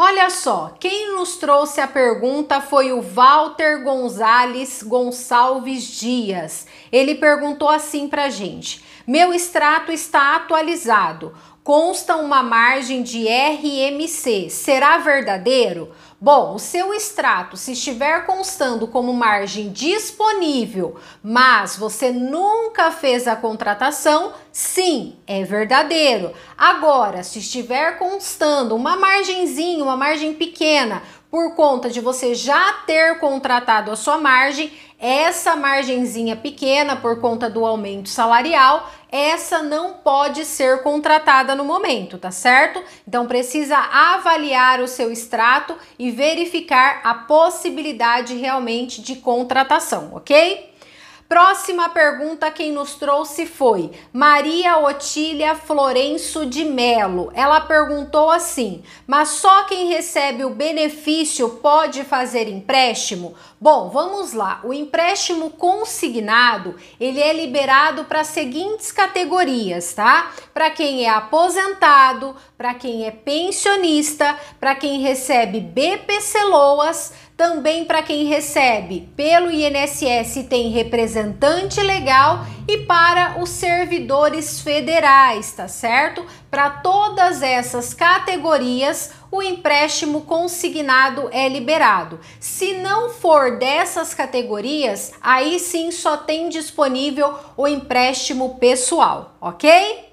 Olha só, quem nos trouxe a pergunta foi o Walter Gonzalez Gonçalves Dias. Ele perguntou assim pra gente: Meu extrato está atualizado consta uma margem de RMC. Será verdadeiro? Bom, o seu extrato, se estiver constando como margem disponível, mas você nunca fez a contratação, sim, é verdadeiro. Agora, se estiver constando uma margenzinha, uma margem pequena, por conta de você já ter contratado a sua margem, essa margenzinha pequena por conta do aumento salarial, essa não pode ser contratada no momento, tá certo? Então precisa avaliar o seu extrato e verificar a possibilidade realmente de contratação, ok? Próxima pergunta quem nos trouxe foi Maria Otília Florenço de Melo. Ela perguntou assim: "Mas só quem recebe o benefício pode fazer empréstimo?" Bom, vamos lá. O empréstimo consignado, ele é liberado para as seguintes categorias, tá? Para quem é aposentado, para quem é pensionista, para quem recebe BPC Loas, também para quem recebe pelo INSS tem representante legal e para os servidores federais, tá certo? Para todas essas categorias, o empréstimo consignado é liberado. Se não for dessas categorias, aí sim só tem disponível o empréstimo pessoal, ok?